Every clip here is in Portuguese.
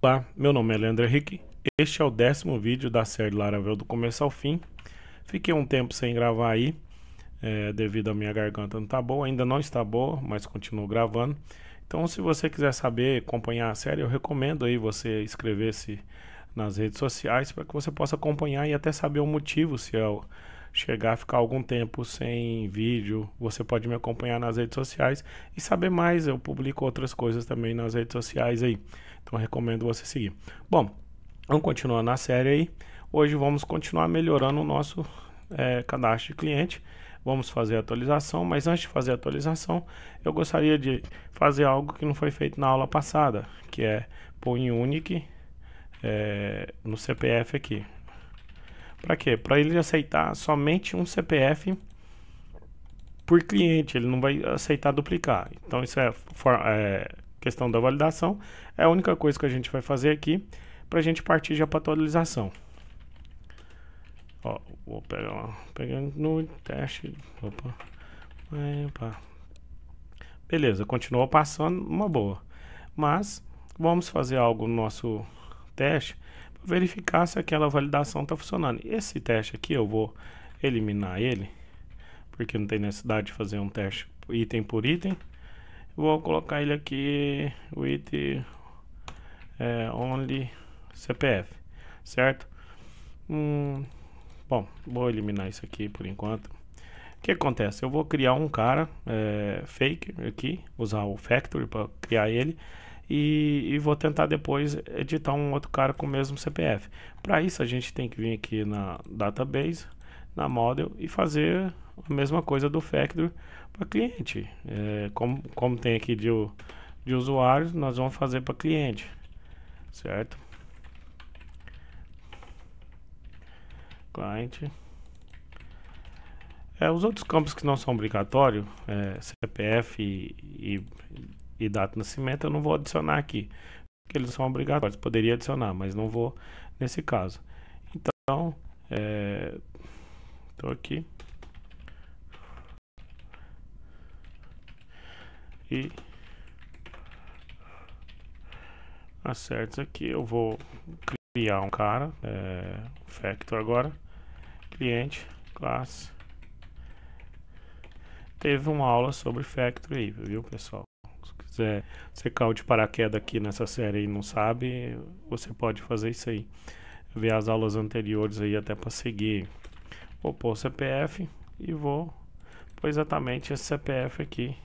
Olá, meu nome é Leandro Henrique. Este é o décimo vídeo da série Laravel do começo ao fim. Fiquei um tempo sem gravar aí, é, devido à minha garganta não tá boa. Ainda não está boa, mas continuo gravando. Então, se você quiser saber, acompanhar a série, eu recomendo aí você inscrever-se nas redes sociais para que você possa acompanhar e até saber o motivo se é o chegar a ficar algum tempo sem vídeo, você pode me acompanhar nas redes sociais e saber mais. Eu publico outras coisas também nas redes sociais aí. Então recomendo você seguir. Bom, vamos continuar na série aí. Hoje vamos continuar melhorando o nosso é, cadastro de cliente. Vamos fazer a atualização, mas antes de fazer a atualização, eu gostaria de fazer algo que não foi feito na aula passada, que é pôr em Unique é, no CPF aqui. Para quê? Para ele aceitar somente um CPF por cliente, ele não vai aceitar duplicar. Então isso é, for, é questão da validação, é a única coisa que a gente vai fazer aqui para a gente partir já para atualização. Ó, vou pegar lá, pegando no teste, opa, opa. Beleza, continuou passando, uma boa. Mas vamos fazer algo no nosso teste verificar se aquela validação está funcionando. Esse teste aqui eu vou eliminar ele, porque não tem necessidade de fazer um teste item por item. Vou colocar ele aqui, with é, only CPF, certo? Hum, bom, vou eliminar isso aqui por enquanto. O que acontece? Eu vou criar um cara é, fake aqui, usar o Factory para criar ele e, e, vou tentar depois editar um outro cara com o mesmo CPF. Para isso a gente tem que vir aqui na database, na model e fazer a mesma coisa do Factory para cliente. É, como, como tem aqui de, de usuários, nós vamos fazer para cliente, certo? Cliente. É, os outros campos que não são obrigatórios, é, CPF e, e e data de nascimento, eu não vou adicionar aqui. Porque eles são obrigatórios, poderia adicionar, mas não vou nesse caso. Então, estou é, aqui. E acertos aqui, eu vou criar um cara, é, factor agora, cliente, classe. Teve uma aula sobre factor aí, viu pessoal? quiser você caiu de paraquedas aqui nessa série e não sabe, você pode fazer isso aí. Ver as aulas anteriores aí até para seguir. Vou pôr o CPF e vou pôr exatamente esse CPF aqui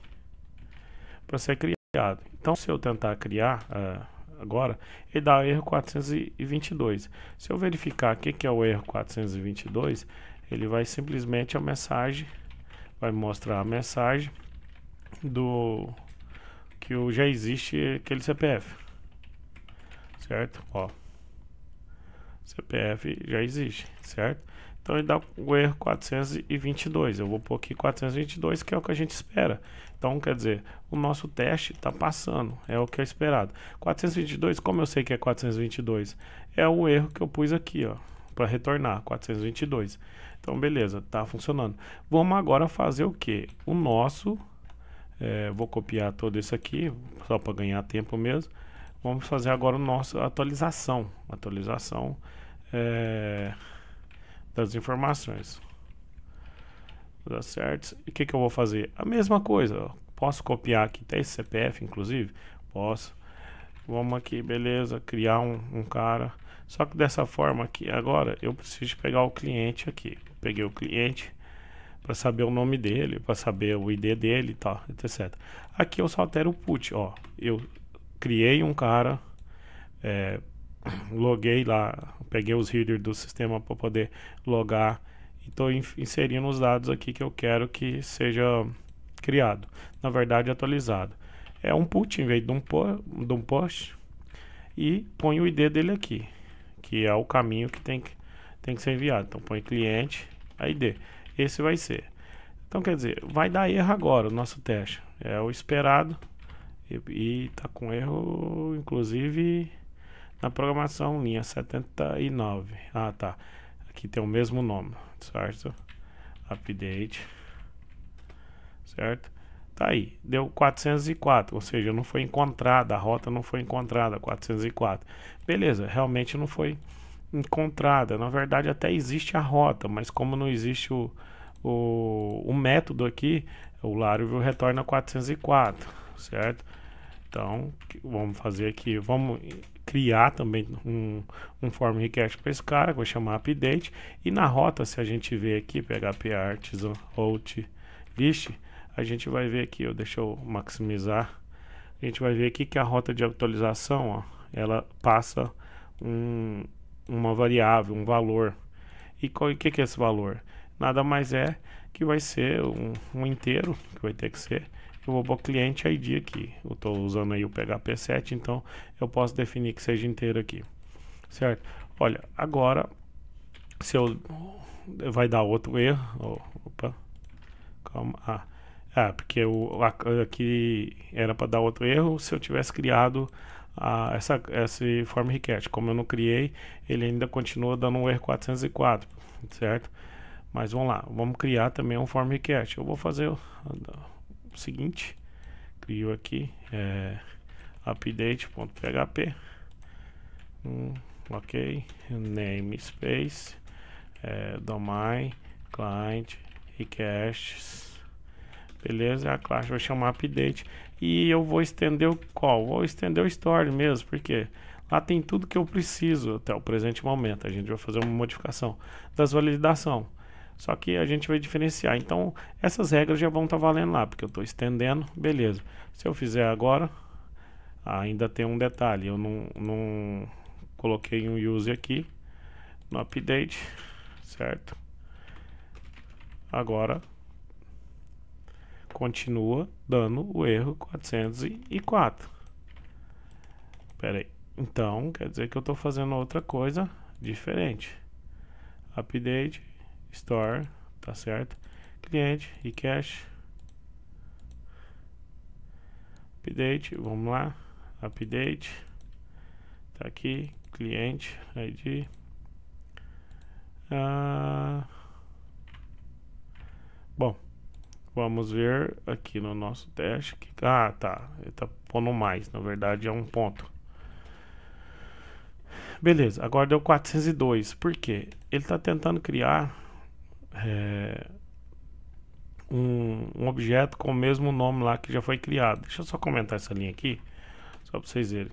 para ser criado. Então, se eu tentar criar uh, agora, ele dá erro 422. Se eu verificar aqui que é o erro 422, ele vai simplesmente a mensagem, vai mostrar a mensagem do que o já existe aquele CPF. Certo? Ó. CPF já existe, certo? Então ele dá o erro 422. Eu vou pôr aqui 422, que é o que a gente espera. Então, quer dizer, o nosso teste está passando, é o que é esperado. 422, como eu sei que é 422? É o erro que eu pus aqui, ó, para retornar, 422. Então, beleza, tá funcionando. Vamos agora fazer o que? O nosso é, vou copiar todo isso aqui, só para ganhar tempo mesmo. Vamos fazer agora a nossa atualização. Atualização é, das informações. Tá certo? E o que, que eu vou fazer? A mesma coisa. Posso copiar aqui até esse CPF, inclusive? Posso. Vamos aqui, beleza, criar um, um cara. Só que dessa forma aqui, agora, eu preciso pegar o cliente aqui. Peguei o cliente para saber o nome dele, para saber o ID dele e tá, etc. Aqui eu só altero o put, ó. Eu criei um cara, é, loguei lá, peguei os readers do sistema para poder logar e estou inserindo os dados aqui que eu quero que seja criado, na verdade atualizado. É um put em vez de um, po, de um post e põe o ID dele aqui, que é o caminho que tem que, tem que ser enviado. Então põe cliente, ID esse vai ser. Então quer dizer, vai dar erro agora o nosso teste. É o esperado. E, está com erro, inclusive, na programação linha 79. Ah, tá. Aqui tem o mesmo nome, certo? Update. Certo? Tá aí, deu 404, ou seja, não foi encontrada, a rota não foi encontrada, 404. Beleza, realmente não foi encontrada. Na verdade, até existe a rota, mas como não existe o, o, o método aqui, o Laravel retorna 404, certo? Então, vamos fazer aqui, vamos criar também um, um form request para esse cara, vou chamar update, e na rota, se a gente ver aqui, PHP artisan out list, a gente vai ver aqui, eu deixa eu maximizar, a gente vai ver aqui que a rota de atualização, ó, ela passa um, uma variável, um valor. E o que, que é esse valor? Nada mais é que vai ser um, um inteiro, que vai ter que ser. Eu vou o cliente ID aqui. Eu estou usando aí o PHP 7, então eu posso definir que seja inteiro aqui. Certo? Olha, agora, se eu... Vai dar outro erro. Oh, opa. Calma. Ah. Ah, porque o, aqui era para dar outro erro se eu tivesse criado a, essa, esse form request. Como eu não criei, ele ainda continua dando um erro 404, certo? Mas vamos lá, vamos criar também um form request. Eu vou fazer o, seguinte, crio aqui é, update.php, hum, ok, namespace, é, domain, client, requests, beleza? A classe vai chamar update e eu vou estender o qual? Vou estender o Store mesmo, porque lá tem tudo que eu preciso até o presente momento. A gente vai fazer uma modificação das validação. Só que a gente vai diferenciar. Então, essas regras já vão estar tá valendo lá, porque eu estou estendendo, beleza. Se eu fizer agora, ainda tem um detalhe. Eu não, não coloquei um use aqui no update, certo? Agora continua dando o erro 404. Peraí, aí. Então, quer dizer que eu estou fazendo outra coisa diferente. Update, store, tá certo? Cliente e cache. Update, vamos lá. Update. Tá aqui, cliente, ID. Ah, bom, Vamos ver aqui no nosso teste. Que, ah, tá. Ele tá pondo mais. Na verdade, é um ponto. Beleza, agora deu 402. Por quê? Ele está tentando criar é, um, um, objeto com o mesmo nome lá que já foi criado. Deixa eu só comentar essa linha aqui, só para vocês verem.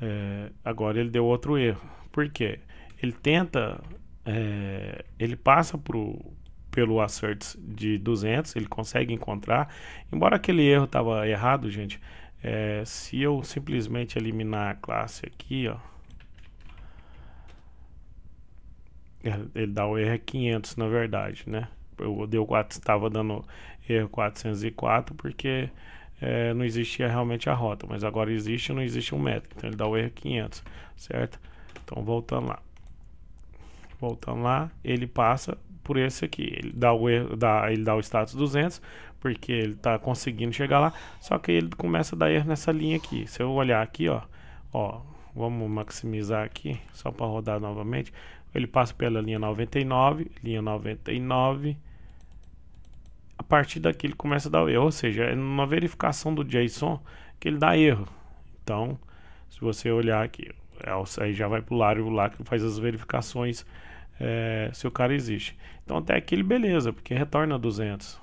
É, agora ele deu outro erro. Por quê? Ele tenta... É, ele passa pro, pelo assert de 200, ele consegue encontrar. Embora aquele erro estava errado, gente, é, se eu simplesmente eliminar a classe aqui, ó, é, ele dá o erro 500 é na verdade, né? Eu deu 4 estava dando erro 404 porque é, não existia realmente a rota, mas agora existe, não existe um método, então ele dá o erro 500, é certo? Então voltando lá, voltando lá, ele passa por esse aqui. Ele dá o, er, dá, ele dá o status 200, porque ele está conseguindo chegar lá, só que ele começa a dar erro nessa linha aqui. Se eu olhar aqui, ó, ó vamos maximizar aqui, só para rodar novamente, ele passa pela linha 99, linha 99, a partir daqui ele começa a dar erro, ou seja, é numa verificação do JSON que ele dá erro. Então, se você olhar aqui, é aí já vai para o lá que faz as verificações é, se o cara existe. Então até aquele beleza, porque retorna 200.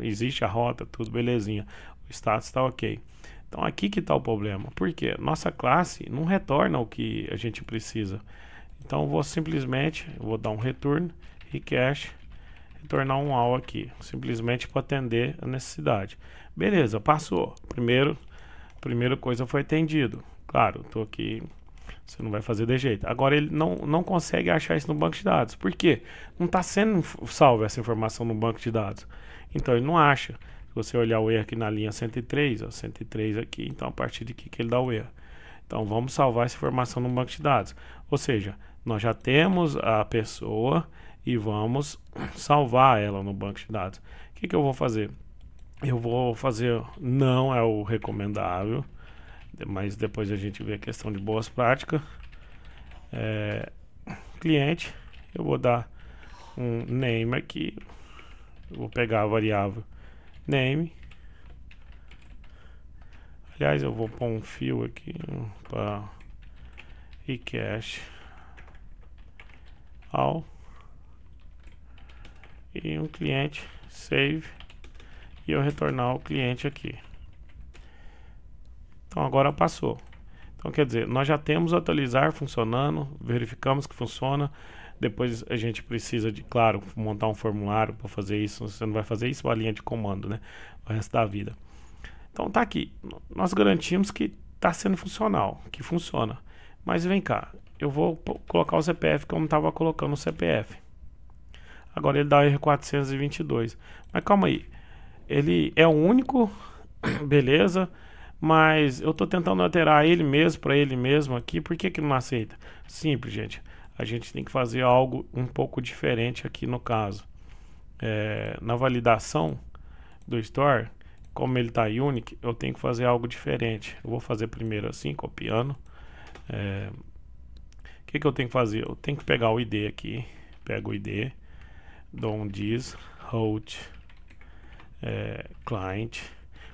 Existe a rota, tudo belezinha. O status está ok. Então aqui que está o problema. porque Nossa classe não retorna o que a gente precisa. Então vou simplesmente, vou dar um return, request, retornar um all aqui, simplesmente para atender a necessidade. Beleza, passou. Primeiro, primeira coisa foi atendido. Claro, estou aqui você não vai fazer de jeito. Agora ele não, não consegue achar isso no banco de dados. Por quê? Não está sendo salva essa informação no banco de dados. Então ele não acha. Se você olhar o erro aqui na linha 103, ó, 103 aqui, então a partir de que ele dá o erro. Então vamos salvar essa informação no banco de dados. Ou seja, nós já temos a pessoa e vamos salvar ela no banco de dados. O que, que eu vou fazer? Eu vou fazer não é o recomendável mas depois a gente vê a questão de boas práticas. É, cliente, eu vou dar um name aqui, eu vou pegar a variável name. Aliás, eu vou pôr um fio aqui para e cache all e um cliente save e eu retornar o cliente aqui. Então agora passou. Então quer dizer, nós já temos o atualizar funcionando, verificamos que funciona. Depois a gente precisa de, claro, montar um formulário para fazer isso. Você não vai fazer isso, é a linha de comando, né? O resto da vida. Então tá aqui. Nós garantimos que está sendo funcional, que funciona. Mas vem cá, eu vou colocar o CPF como estava colocando o CPF. Agora ele dá R422. Mas calma aí. Ele é o único, beleza? mas eu estou tentando alterar ele mesmo para ele mesmo aqui. Por que, que não aceita? Simples, gente. A gente tem que fazer algo um pouco diferente aqui no caso. É, na validação do store, como ele está unique, eu tenho que fazer algo diferente. Eu vou fazer primeiro assim, copiando. É, o é, que, que eu tenho que fazer? Eu tenho que pegar o ID aqui. Pego o ID, dou um diz, hold, é, client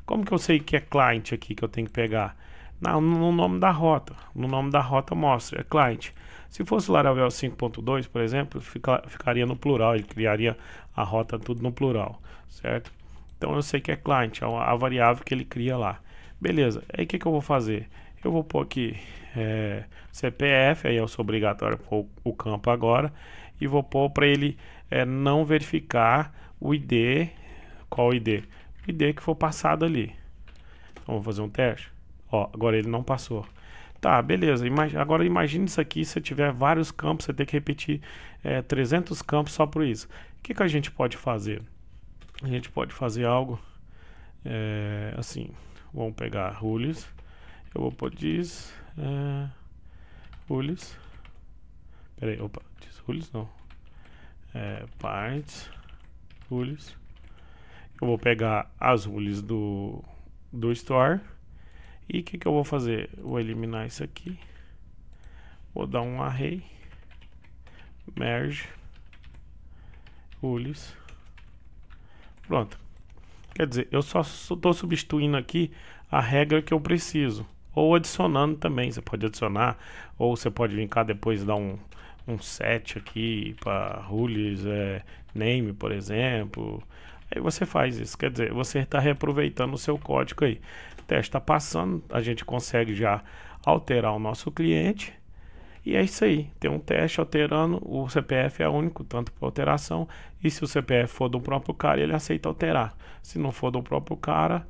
como que eu sei que é client aqui que eu tenho que pegar? no nome da rota. No nome da rota mostra, é client. Se fosse Laravel 5.2, por exemplo, fica, ficaria no plural, ele criaria a rota tudo no plural, certo? Então eu sei que é client, é a variável que ele cria lá. Beleza, aí o que, que eu vou fazer? Eu vou pôr aqui é, CPF, aí eu sou obrigatório pôr o campo agora, e vou pôr para ele é, não verificar o ID, qual ID? ID que for passado ali. Então, vou fazer um teste. Ó, agora ele não passou. Tá, beleza. Imag agora imagine isso aqui, se tiver vários campos, você tem que repetir é, 300 campos só por isso. O que, que a gente pode fazer? A gente pode fazer algo é, assim. Vamos pegar rules. Eu vou pôr diz é, rules. Peraí, opa, diz rules não. É, parts, rules. Eu vou pegar as rules do, do store. E o que, que eu vou fazer? Vou eliminar isso aqui. Vou dar um array. Merge. Rules. Pronto. Quer dizer, eu só estou substituindo aqui a regra que eu preciso. Ou adicionando também. Você pode adicionar. Ou você pode vir cá depois e dar um, um set aqui para rules é, name, por exemplo. Aí você faz isso, quer dizer, você está reaproveitando o seu código aí. O teste está passando, a gente consegue já alterar o nosso cliente. E é isso aí, tem um teste alterando, o CPF é único, tanto para alteração, e se o CPF for do próprio cara, ele aceita alterar. Se não for do próprio cara,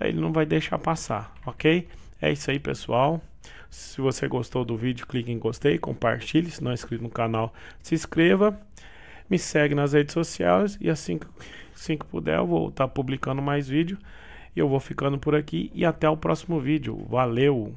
ele não vai deixar passar, ok? É isso aí, pessoal. Se você gostou do vídeo, clique em gostei, compartilhe, se não é inscrito no canal, se inscreva. Me segue nas redes sociais e assim Assim que puder, eu vou estar tá publicando mais vídeo. E eu vou ficando por aqui e até o próximo vídeo. Valeu!